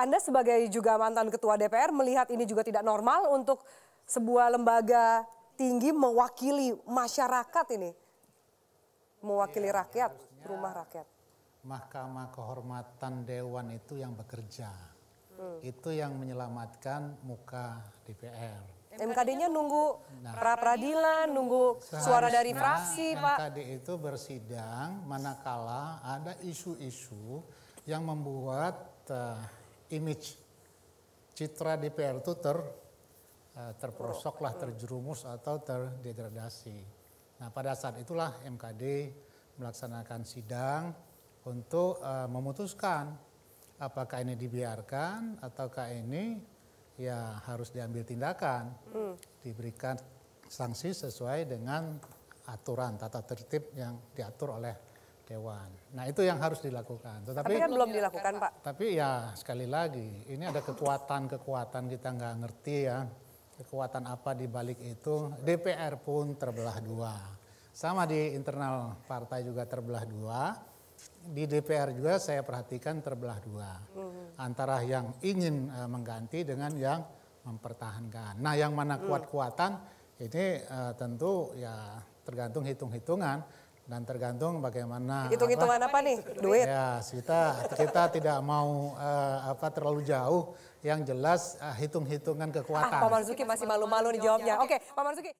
Anda sebagai juga mantan ketua DPR melihat ini juga tidak normal untuk sebuah lembaga tinggi mewakili masyarakat ini, mewakili ya, rakyat, rumah rakyat. Mahkamah Kehormatan Dewan itu yang bekerja, hmm. itu yang menyelamatkan muka DPR. MKD-nya nunggu nah, pra peradilan, nunggu suara dari fraksi, MKD nah, Pak. MKD itu bersidang manakala ada isu-isu yang membuat uh, image citra DPR itu ter eh, terperosok lah terjerumus atau terdegradasi. Nah, pada saat itulah MKD melaksanakan sidang untuk uh, memutuskan apakah ini dibiarkan ataukah ini ya harus diambil tindakan, hmm. diberikan sanksi sesuai dengan aturan tata tertib yang diatur oleh dewan. Nah itu yang harus dilakukan. Tetapi, tapi kan belum dilakukan Pak. Tapi ya sekali lagi ini ada kekuatan-kekuatan kita nggak ngerti ya. Kekuatan apa di balik itu DPR pun terbelah dua. Sama di internal partai juga terbelah dua. Di DPR juga saya perhatikan terbelah dua. Hmm. Antara yang ingin eh, mengganti dengan yang mempertahankan. Nah yang mana hmm. kuat-kuatan ini eh, tentu ya tergantung hitung-hitungan dan tergantung bagaimana hitung-hitungan apa, apa nih duit ya kita kita tidak mau uh, apa terlalu jauh yang jelas uh, hitung-hitungan kekuatan ah, Pak Marzuki masih malu-malu nih jawabnya oke okay, Pak Marzuki